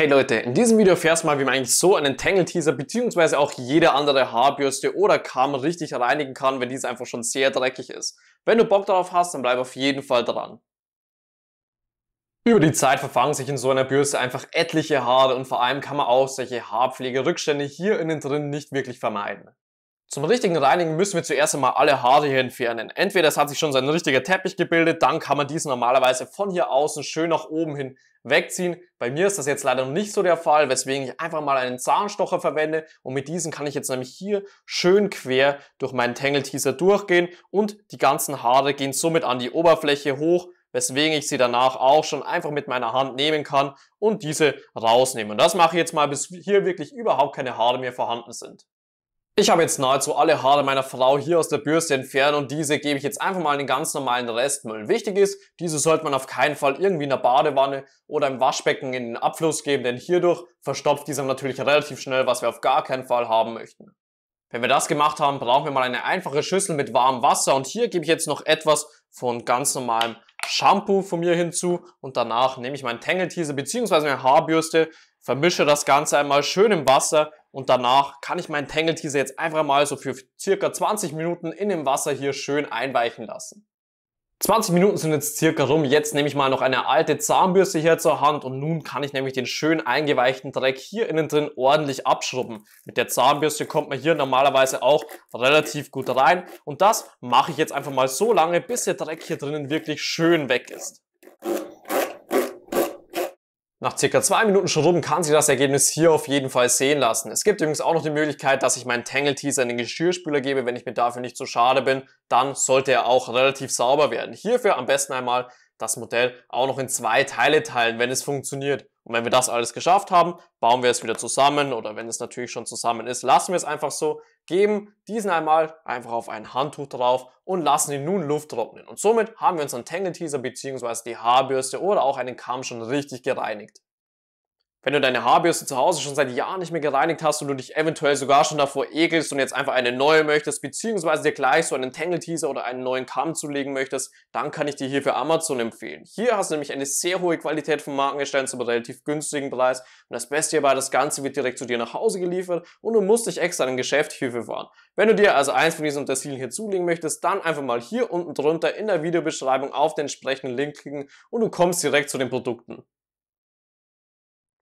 Hey Leute, in diesem Video erfährst du mal, wie man eigentlich so einen Tangle-Teaser bzw. auch jede andere Haarbürste oder Kamm richtig reinigen kann, wenn dies einfach schon sehr dreckig ist. Wenn du Bock darauf hast, dann bleib auf jeden Fall dran. Über die Zeit verfangen sich in so einer Bürste einfach etliche Haare und vor allem kann man auch solche Haarpflegerückstände hier innen drin nicht wirklich vermeiden. Zum richtigen Reinigen müssen wir zuerst einmal alle Haare hier entfernen. Entweder es hat sich schon so ein richtiger Teppich gebildet, dann kann man diesen normalerweise von hier außen schön nach oben hin wegziehen. Bei mir ist das jetzt leider noch nicht so der Fall, weswegen ich einfach mal einen Zahnstocher verwende und mit diesem kann ich jetzt nämlich hier schön quer durch meinen Tangle Teaser durchgehen und die ganzen Haare gehen somit an die Oberfläche hoch, weswegen ich sie danach auch schon einfach mit meiner Hand nehmen kann und diese rausnehmen. Und das mache ich jetzt mal, bis hier wirklich überhaupt keine Haare mehr vorhanden sind. Ich habe jetzt nahezu alle Haare meiner Frau hier aus der Bürste entfernt und diese gebe ich jetzt einfach mal in den ganz normalen Restmüll. Wichtig ist, diese sollte man auf keinen Fall irgendwie in der Badewanne oder im Waschbecken in den Abfluss geben, denn hierdurch verstopft dieser natürlich relativ schnell, was wir auf gar keinen Fall haben möchten. Wenn wir das gemacht haben, brauchen wir mal eine einfache Schüssel mit warmem Wasser und hier gebe ich jetzt noch etwas von ganz normalem Shampoo von mir hinzu und danach nehme ich meinen Tangle Teaser bzw. meine Haarbürste, vermische das Ganze einmal schön im Wasser und danach kann ich meinen Tangle Teaser jetzt einfach mal so für circa 20 Minuten in dem Wasser hier schön einweichen lassen. 20 Minuten sind jetzt circa rum. Jetzt nehme ich mal noch eine alte Zahnbürste hier zur Hand und nun kann ich nämlich den schön eingeweichten Dreck hier innen drin ordentlich abschrubben. Mit der Zahnbürste kommt man hier normalerweise auch relativ gut rein und das mache ich jetzt einfach mal so lange, bis der Dreck hier drinnen wirklich schön weg ist. Nach circa zwei Minuten schon rum kann sich das Ergebnis hier auf jeden Fall sehen lassen. Es gibt übrigens auch noch die Möglichkeit, dass ich meinen Tangle Teaser in den Geschirrspüler gebe, wenn ich mir dafür nicht zu so schade bin, dann sollte er auch relativ sauber werden. Hierfür am besten einmal das Modell auch noch in zwei Teile teilen, wenn es funktioniert. Und wenn wir das alles geschafft haben, bauen wir es wieder zusammen oder wenn es natürlich schon zusammen ist, lassen wir es einfach so, geben diesen einmal einfach auf ein Handtuch drauf und lassen ihn nun Luft trocknen. Und somit haben wir unseren Tangle Teaser bzw. die Haarbürste oder auch einen Kamm schon richtig gereinigt. Wenn du deine Haarbürste zu Hause schon seit Jahren nicht mehr gereinigt hast und du dich eventuell sogar schon davor ekelst und jetzt einfach eine neue möchtest, beziehungsweise dir gleich so einen Tangle-Teaser oder einen neuen Kamm zulegen möchtest, dann kann ich dir hierfür Amazon empfehlen. Hier hast du nämlich eine sehr hohe Qualität von Markengestellen zum relativ günstigen Preis und das Beste hierbei, das Ganze wird direkt zu dir nach Hause geliefert und du musst dich extra in ein Geschäft hierfür fahren. Wenn du dir also eins von diesen Untersilien hier zulegen möchtest, dann einfach mal hier unten drunter in der Videobeschreibung auf den entsprechenden Link klicken und du kommst direkt zu den Produkten.